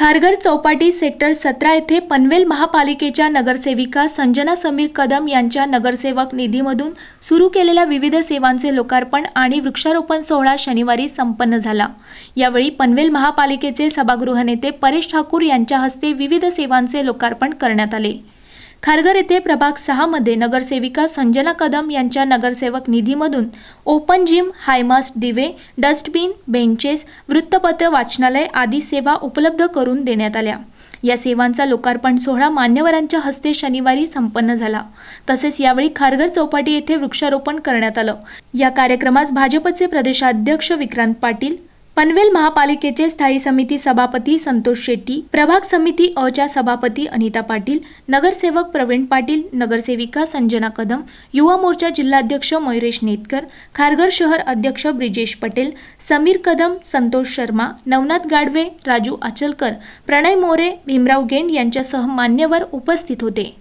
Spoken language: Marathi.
खारघर चौपाटी सेक्टर सतरा येथे पनवेल महापालिकेच्या नगरसेविका संजना समीर कदम यांच्या नगरसेवक निधीमधून सुरू केलेल्या विविध सेवांचे लोकार्पण आणि वृक्षारोपण सोहळा शनिवारी संपन्न झाला यावेळी पनवेल महापालिकेचे सभागृह नेते परेश ठाकूर यांच्या हस्ते विविध सेवांचे लोकार्पण करण्यात आले खारघर येथे प्रभाग सहामध्ये नगरसेविका संजना कदम यांच्या नगरसेवक निधीमधून ओपन जिम हायमास्ट दिवे डस्टबिन बेंचेस वृत्तपत्र वाचनालय आदी सेवा उपलब्ध करून देण्यात आल्या या सेवांचा लोकार्पण सोहळा मान्यवरांच्या हस्ते शनिवारी संपन्न झाला तसेच यावेळी खारघर चौपाटी येथे वृक्षारोपण करण्यात आलं या कार्यक्रमास भाजपचे प्रदेशाध्यक्ष विक्रांत पाटील पनवेल महापालिकेचे स्थायी समिती सभापती संतोष शेट्टी प्रभाग समिती अ च्या सभापती अनिता पाटील नगरसेवक प्रवीण पाटील नगरसेविका संजना कदम युवा मोर्चा जिल्हाध्यक्ष मयुरेश नेतकर खारघर शहर अध्यक्ष ब्रिजेश पटेल समीर कदम संतोष शर्मा नवनाथ गाडवे राजू आचलकर प्रणय मोरे भीमराव गेंड यांच्यासह मान्यवर उपस्थित होते